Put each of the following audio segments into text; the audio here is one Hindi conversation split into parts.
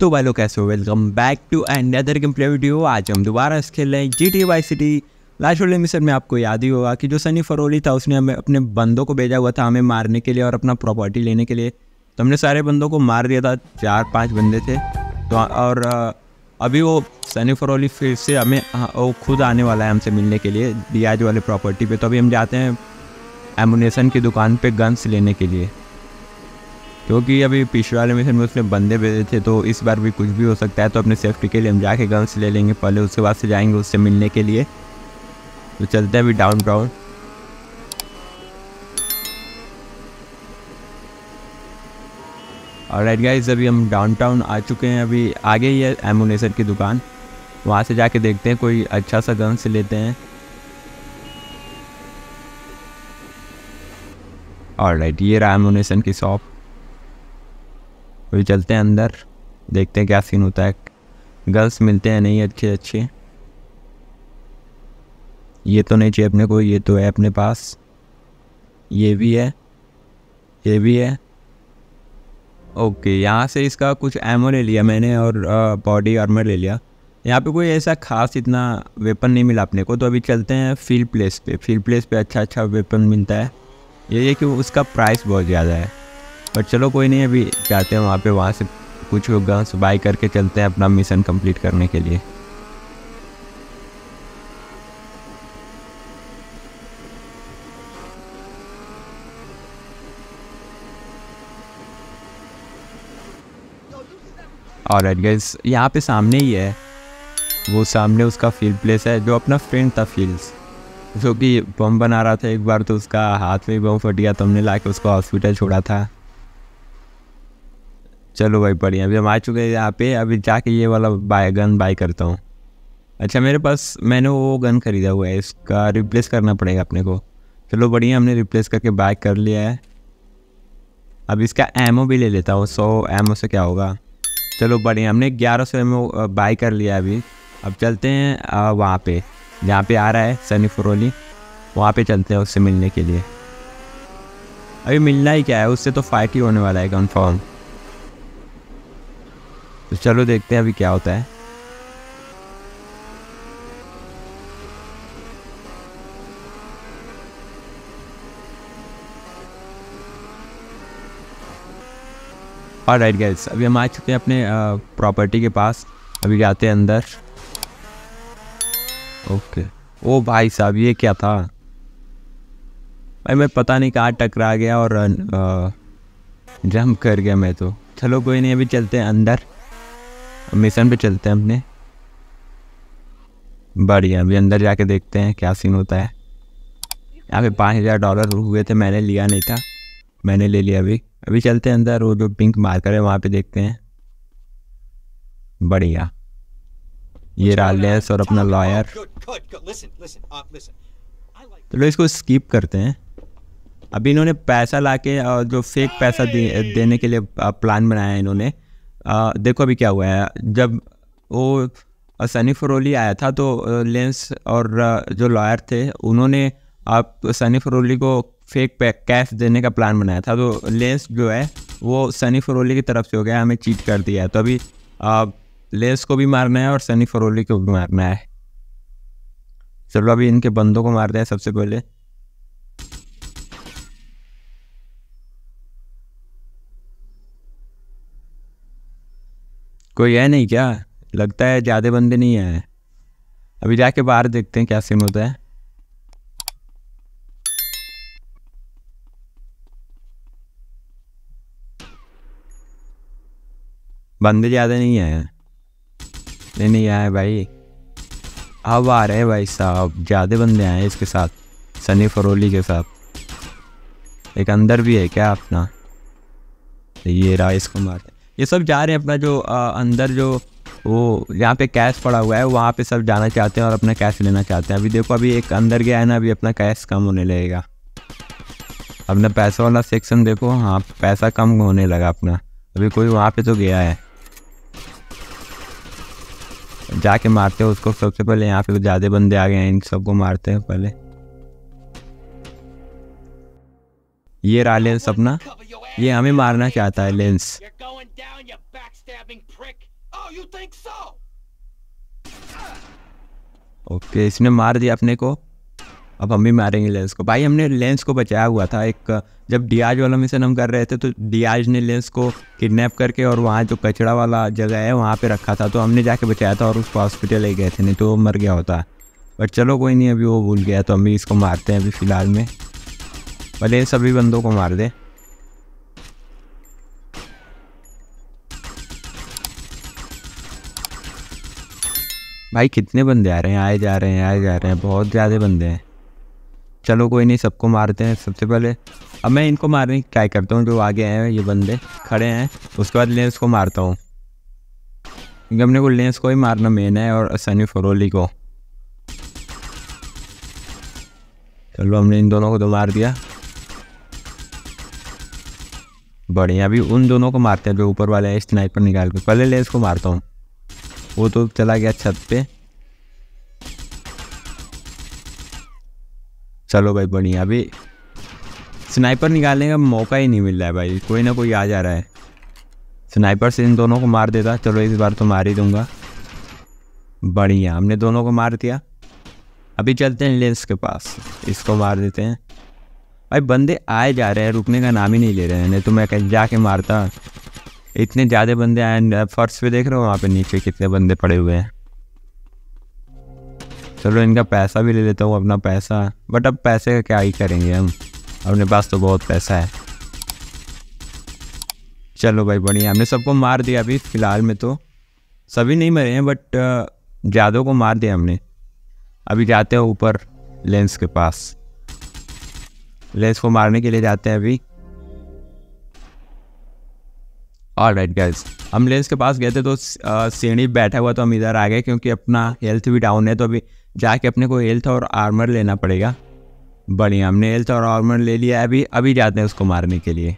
तो भाई लोग कैसे हो welcome back to another game play video आज हम दोबारा इस खेल रहे हैं G T Vice City last वाले मिशन में आपको याद ही होगा कि जो सनी फरोली था उसने हमें अपने बंदों को भेजा हुआ था हमें मारने के लिए और अपना प्रॉपर्टी लेने के लिए तो हमने सारे बंदों को मार दिया था चार पाँच बंदे थे तो और अभी वो सनी फरोली फिर से हमें वो खुद आने वाला है हमसे मिलने के लिए रियाज वाले प्रॉपर्टी पर तो अभी हम जाते हैं एमुनेसन की दुकान पर गन्स लेने के लिए क्योंकि अभी पिछले वाले मिशन में उसने बंदे भेजे थे तो इस बार भी कुछ भी हो सकता है तो अपने सेफ्टी के लिए हम जाके गन्स ले लेंगे पहले उसके बाद से जाएंगे उससे मिलने के लिए तो चलते हैं अभी downtown all right guys अभी हम डाउन टाउन आ चुके हैं अभी आगे ही है एमोनेसर की दुकान वहाँ से जाके देखते हैं कोई अच्छा सा गन्स लेते हैं और राइट ये रहा एमोनेसन की शॉप तो चलते हैं अंदर देखते हैं क्या सीन होता है गर्ल्स मिलते हैं नहीं अच्छे अच्छे ये तो नहीं चाहिए अपने को ये तो है अपने पास ये भी है ये भी है ओके यहाँ से इसका कुछ एमओ ले लिया मैंने और बॉडी आर्मर ले लिया यहाँ पे कोई ऐसा खास इतना वेपन नहीं मिला अपने को तो अभी चलते हैं फील्ड प्लेस पे फील्ड प्लेस पे अच्छा अच्छा वेपन मिलता है ये है कि उसका प्राइस बहुत ज़्यादा है पर चलो कोई नहीं अभी जाते हैं वहाँ पे वहाँ से कुछ होगा बाई करके चलते हैं अपना मिशन कंप्लीट करने के लिए और गाइस यहाँ पे सामने ही है वो सामने उसका फील्ड प्लेस है जो अपना फ्रेंड था फील्ड्स जो कि बम बना रहा था एक बार तो उसका हाथ में बम फट गया तो हमने ला उसको हॉस्पिटल छोड़ा था चलो भाई बढ़िया अभी हम आ चुके हैं यहाँ पे अभी जाके ये वाला बाय गन बाय करता हूँ अच्छा मेरे पास मैंने वो गन ख़रीदा हुआ है इसका रिप्लेस करना पड़ेगा अपने को चलो बढ़िया हमने रिप्लेस करके बाय कर लिया है अब इसका एमओ भी ले लेता हूँ सौ एमओ से क्या होगा चलो बढ़िया हमने ग्यारह सौ एमओ बाय कर लिया अभी अब चलते हैं वहाँ पे जहाँ पे आ रहा है सनी फरोली वहाँ पे चलते हैं उससे मिलने के लिए अभी मिलना ही क्या है उससे तो फाइट ही होने वाला है कन्फर्म तो चलो देखते हैं अभी क्या होता है और राइट गाइस अभी हम आ चुके हैं अपने प्रॉपर्टी के पास अभी जाते हैं अंदर ओके ओ भाई साहब ये क्या था भाई मैं पता नहीं कहाँ टकरा गया और जंप कर गया मैं तो चलो कोई नहीं अभी चलते हैं अंदर मिशन पे चलते हैं अपने बढ़िया अभी अंदर जाके देखते हैं क्या सीन होता है यहाँ पे पाँच हज़ार डॉलर हुए थे मैंने लिया नहीं था मैंने ले लिया अभी अभी चलते हैं अंदर वो जो पिंक मार्कर है वहाँ पे देखते हैं बढ़िया ये रालेस और अपना लॉयर चलो uh, तो इसको स्किप करते हैं अभी इन्होंने पैसा ला के जो फेक पैसा दे, देने के लिए प्लान uh, बनाया है इन्होंने आ, देखो अभी क्या हुआ है जब वो सनी फरोली आया था तो लेंस और जो लॉयर थे उन्होंने आप सनी फरोली को फेक कैश देने का प्लान बनाया था तो लेंस जो है वो सनी फरोली की तरफ से हो गया हमें चीट कर दिया है तो अभी आप लेंस को भी मारना है और सनी फरोली को भी मारना है चलो अभी इनके बंदों को मारते हैं सबसे पहले कोई है नहीं क्या लगता है ज़्यादा बंदे नहीं आए अभी जाके बाहर देखते हैं क्या सीन होता है बंदे ज़्यादा नहीं आए नहीं नहीं आए भाई अब आ रहे भाई साहब ज़्यादा बंदे आए इसके साथ सनी फरोली के साथ एक अंदर भी है क्या अपना ये राइस कुमार है ये सब जा रहे हैं अपना जो आ, अंदर जो वो यहाँ पे कैश पड़ा हुआ है वहाँ पे सब जाना चाहते हैं और अपना कैश लेना चाहते हैं अभी देखो अभी एक अंदर गया है ना अभी अपना कैश कम होने लगेगा अपना पैसा वाला सेक्शन देखो हाँ पैसा कम होने लगा अपना अभी कोई वहाँ पे तो गया है जाके मारते हो उसको सबसे पहले यहाँ पे तो ज़्यादा बंदे आ गए हैं इन सबको मारते हैं पहले ये रहा लेंस अपना ये हमें मारना चाहता है लेंस oh, ओके इसने मार दिया अपने को अब हम भी मारेंगे लेंस को भाई हमने लेंस को बचाया हुआ था एक जब डियाज वाला मिशन हम कर रहे थे तो डियाज ने लेंस को किडनैप करके और वहाँ जो कचड़ा वाला जगह है वहाँ पे रखा था तो हमने जाके बचाया था और उसको हॉस्पिटल ले गए थे नहीं तो मर गया होता बट चलो कोई नहीं अभी वो भूल गया तो हम भी इसको मारते हैं अभी फ़िलहाल में भले सभी बंदों को मार दे भाई कितने बंदे आ रहे हैं आए जा रहे हैं आए जा रहे हैं बहुत ज़्यादा बंदे हैं चलो कोई नहीं सबको मारते हैं सबसे पहले अब मैं इनको मारने की ट्राई करता हूँ जो आगे हैं ये बंदे खड़े हैं उसके बाद लेंस को मारता हूँ क्योंकि अपने को लेंस को ही मारना मेन है और सनी फरोली को चलो हमने इन दोनों को तो मार दिया बढ़िया अभी उन दोनों को मारते हैं जो ऊपर वाले हैं स्नाइपर निकाल के पहले ले इसको मारता हूँ वो तो चला गया छत पे चलो भाई बढ़िया अभी स्नाइपर निकालने का मौका ही नहीं मिल रहा है भाई कोई ना कोई आ जा रहा है स्नाइपर से इन दोनों को मार देता चलो इस बार तो मार ही दूंगा बढ़िया हमने दोनों को मार दिया अभी चलते हैं लेंस के पास इसको मार देते हैं भाई बंदे आए जा रहे हैं रुकने का नाम ही नहीं ले रहे हैं तो मैं कहीं जाके मारता इतने ज़्यादा बंदे आए फर्श uh, पे देख रहे हो वहाँ पे नीचे कितने बंदे पड़े हुए हैं चलो इनका पैसा भी ले लेता हूँ अपना पैसा बट अब पैसे का क्या ही करेंगे हम अपने पास तो बहुत पैसा है चलो भाई बढ़िया हमने सबको मार दिया अभी फ़िलहाल में तो सभी नहीं मरे हैं बट uh, ज़्यादा को मार दिया हमने अभी जाते हैं ऊपर लेंस के पास ले इसको मारने के लिए जाते हैं अभी और राइट गर्ल्स हम लेंस के पास गए थे तो सीढ़ी बैठा हुआ तो हम इधर आ गए क्योंकि अपना हेल्थ भी डाउन है तो अभी जाके अपने को हेल्थ और आर्मर लेना पड़ेगा बढ़िया हमने हेल्थ और आर्मर ले लिया अभी अभी जाते हैं उसको मारने के लिए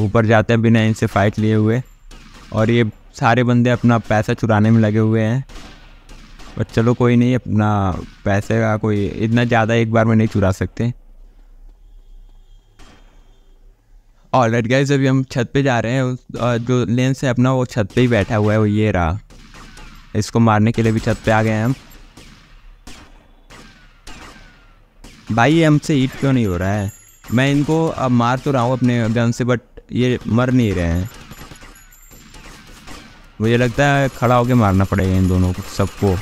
ऊपर जाते हैं बिना इनसे फाइट लिए हुए और ये सारे बंदे अपना पैसा चुराने में लगे हुए हैं और चलो कोई नहीं अपना पैसे का कोई इतना ज़्यादा एक बार में नहीं चुरा सकते और लट गए जब हम छत पे जा रहे हैं जो लेंस है अपना वो छत पे ही बैठा हुआ है वो ये रहा इसको मारने के लिए भी छत पे आ गए हैं हम भाई ये हमसे ईट क्यों नहीं हो रहा है मैं इनको अब मार तो रहा हूँ अपने गन से बट ये मर नहीं रहे हैं मुझे लगता है खड़ा होके मारना पड़ेगा इन दोनों को सबको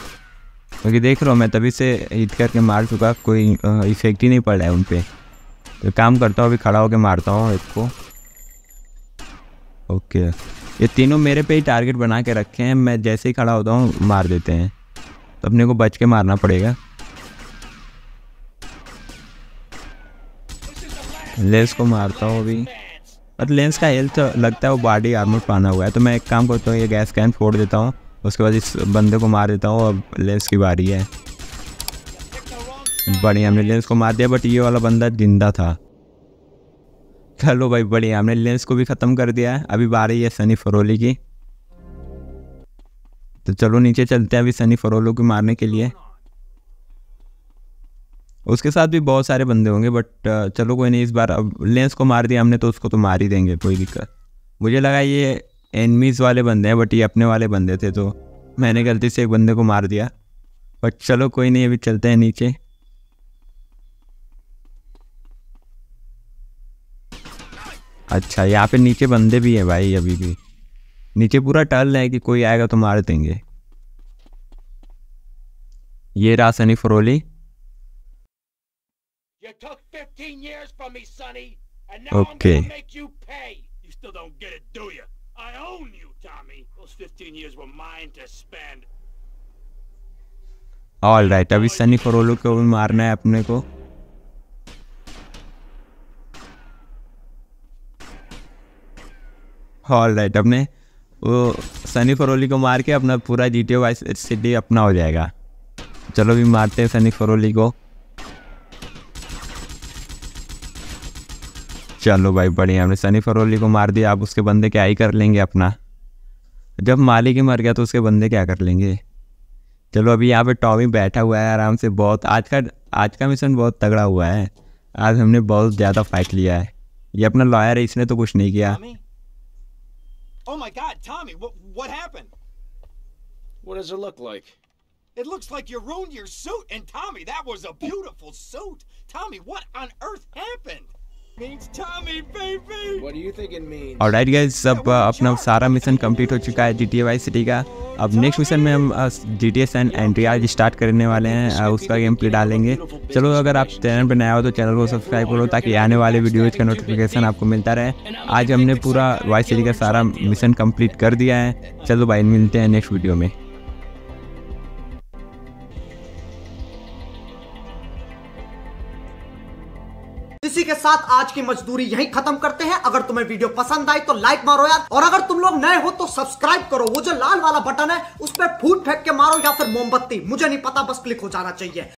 क्योंकि देख रहा हूँ मैं तभी से हिट करके मार चुका कोई इफेक्ट ही नहीं पड़ रहा है उन पर तो काम करता हूँ अभी खड़ा होकर मारता हूँ इसको ओके ये तीनों मेरे पे ही टारगेट बना के रखे हैं मैं जैसे ही खड़ा होता हूँ मार देते हैं तो अपने को बच के मारना पड़ेगा लेंस को मारता हूँ अभी और लेंस का हेल्थ लगता है वो बॉडी आर्मर पाना हुआ है तो मैं एक काम करता हूँ ये गैस कैन फोड़ देता हूँ उसके बाद इस बंदे को मार देता हूँ अब लेंस की बारी है बढ़िया हमने लेंस को मार दिया बट ये वाला बंदा जिंदा था चलो भाई बढ़िया हमने लेंस को भी ख़त्म कर दिया है अभी बारी है सनी फरोली की तो चलो नीचे चलते हैं अभी सनी फरोलो को मारने के लिए उसके साथ भी बहुत सारे बंदे होंगे बट uh, चलो कोई नहीं इस बार अब लेंस को मार दिया हमने तो उसको तो मार ही देंगे कोई दिक्कत मुझे लगा ये एनमीज़ वाले बंदे हैं बट ये अपने वाले बंदे थे तो मैंने गलती से एक बंदे को मार दिया बट चलो कोई नहीं अभी चलते हैं नीचे अच्छा यहाँ पे नीचे बंदे भी हैं भाई अभी भी नीचे पूरा टल है कि कोई आएगा तो मार देंगे ये रहा Sonny Forelli okay okay. I own you, Tommy. Those 15 years were mine to spend. All right अभी सनी करोलो को भी मारना है अपने को ऑल राइट अपने वो सनी फरोली को मार के अपना पूरा जी टी ओ सिटी अपना हो जाएगा चलो भी मारते हैं सनी फरोली को चलो भाई बढ़िया हमने सनी फरोली को मार दिया आप उसके बंदे क्या ही कर लेंगे अपना जब मालिक ही मर गया तो उसके बंदे क्या कर लेंगे चलो अभी यहाँ पे टॉमी बैठा हुआ है आराम से बहुत आज का आज का मिशन बहुत तगड़ा हुआ है आज हमने बहुत ज़्यादा फाइट लिया है ये अपना लॉयर है इसने तो कुछ नहीं किया Oh my God, Tommy, what, what happened? What does it look like? It looks like you ruined your suit. And Tommy, that was a beautiful suit. Tommy, what on earth happened? और गाइज सब अपना सारा मिशन कंप्लीट हो चुका है जी टी वाई सिटी का अब नेक्स्ट मिशन में हम G T S and Andreas start करने वाले हैं uh, उसका गेम प्ले डालेंगे चलो अगर आप चैनल पर नया हो तो चैनल को सब्सक्राइब करो ताकि आने वाले वीडियोज का नोटिफिकेशन आपको मिलता रहे आज हमने पूरा वाई सिटी का सारा मिशन कंप्लीट कर दिया है चलो भाई मिलते हैं नेक्स्ट वीडियो में साथ आज की मजदूरी यही खत्म करते हैं अगर तुम्हें वीडियो पसंद आई तो लाइक मारो यार और अगर तुम लोग नए हो तो सब्सक्राइब करो वो जो लाल वाला बटन है उस पर फूट फेंक के मारो या फिर मोमबत्ती मुझे नहीं पता बस क्लिक हो जाना चाहिए